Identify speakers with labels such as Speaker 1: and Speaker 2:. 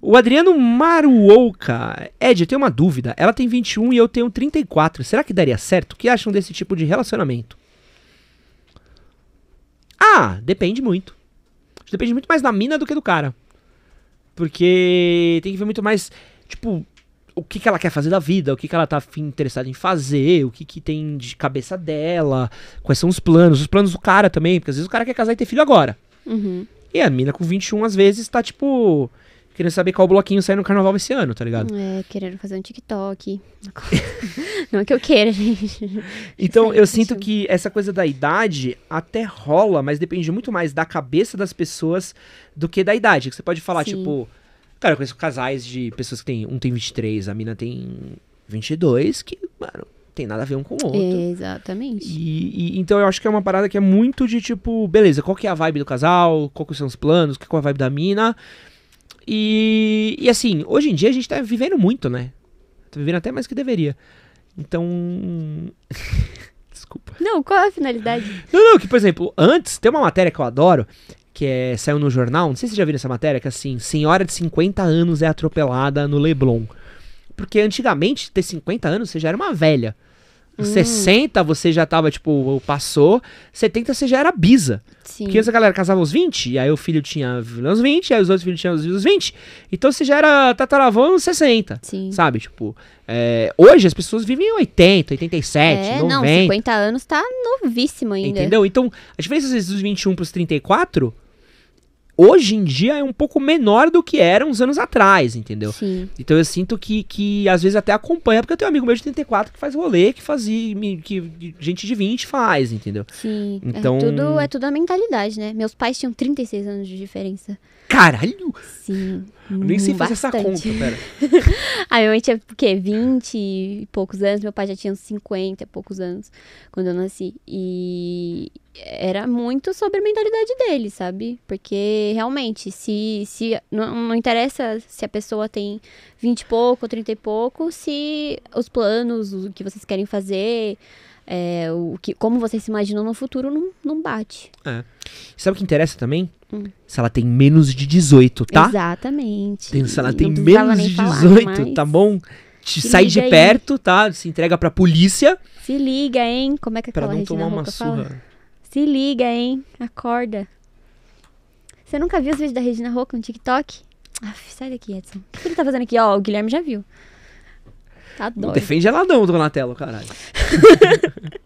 Speaker 1: O Adriano Maruoka. Ed, eu tenho uma dúvida. Ela tem 21 e eu tenho 34. Será que daria certo? O que acham desse tipo de relacionamento? Ah, depende muito. Depende muito mais da mina do que do cara. Porque tem que ver muito mais, tipo, o que, que ela quer fazer da vida, o que, que ela tá interessada em fazer, o que, que tem de cabeça dela, quais são os planos, os planos do cara também, porque às vezes o cara quer casar e ter filho agora. Uhum. E a mina com 21, às vezes, tá tipo querendo saber qual bloquinho sai no carnaval esse ano, tá ligado?
Speaker 2: É, querendo fazer um TikTok. Não é que eu queira, gente.
Speaker 1: Então, eu sinto que essa coisa da idade até rola, mas depende muito mais da cabeça das pessoas do que da idade. Você pode falar, Sim. tipo. Cara, eu conheço casais de pessoas que tem. Um tem 23, a mina tem 22, que, mano, tem nada a ver um com o outro.
Speaker 2: Exatamente.
Speaker 1: E, e, então eu acho que é uma parada que é muito de tipo, beleza, qual que é a vibe do casal, qual que são os planos, qual que é a vibe da mina. E, e assim, hoje em dia a gente tá vivendo muito, né? Tá vivendo até mais que deveria. Então.
Speaker 2: Desculpa. Não, qual é a finalidade?
Speaker 1: Não, não, que, por exemplo, antes, tem uma matéria que eu adoro, que é, saiu no jornal, não sei se vocês já viram essa matéria, que é assim, senhora de 50 anos é atropelada no Leblon. Porque antigamente, ter 50 anos, você já era uma velha. Hum. 60 você já tava, tipo, passou. 70 você já era bisa. Sim. Porque essa galera casava aos 20, e aí o filho tinha uns 20, e aí os outros filhos tinham uns 20. Então você já era tataravô uns 60. Sim. Sabe? Tipo, é, hoje as pessoas vivem em 80, 87, é, 90. Não, 50
Speaker 2: anos tá novíssimo ainda. Entendeu? Então, a diferença vezes dos
Speaker 1: 21 pros 34 hoje em dia é um pouco menor do que era uns anos atrás, entendeu? Sim. Então eu sinto que, que às vezes até acompanha, porque eu tenho um amigo meu de 34 que faz rolê, que fazia, que gente de 20 faz, entendeu?
Speaker 2: Sim. É, então... É tudo, é tudo a mentalidade, né? Meus pais tinham 36 anos de diferença. Caralho! Sim. Eu nem sei fazer essa conta, pera. a minha mãe tinha, o quê? 20 e poucos anos, meu pai já tinha uns 50 e poucos anos quando eu nasci. E, era muito sobre a mentalidade dele, sabe? Porque realmente, se, se não, não interessa se a pessoa tem 20 e pouco, 30 e pouco, se os planos, o que vocês querem fazer, é, o que, como vocês se imaginam no futuro, não, não bate.
Speaker 1: É. Sabe o que interessa também? Hum. Se ela tem menos de 18, tá? Exatamente. Tem, se ela tem menos de 18, tá bom? Te sai de aí. perto, tá? Se entrega pra
Speaker 2: polícia. Se liga, hein? Como é que é Pra não tomar uma surra. Fala? Se liga, hein? Acorda. Você nunca viu os vídeos da Regina Roca no TikTok? Aff, sai daqui, Edson. O que ele tá fazendo aqui? Ó, o Guilherme já viu. Tá doido. Não defende
Speaker 1: ela não, Donatello, caralho.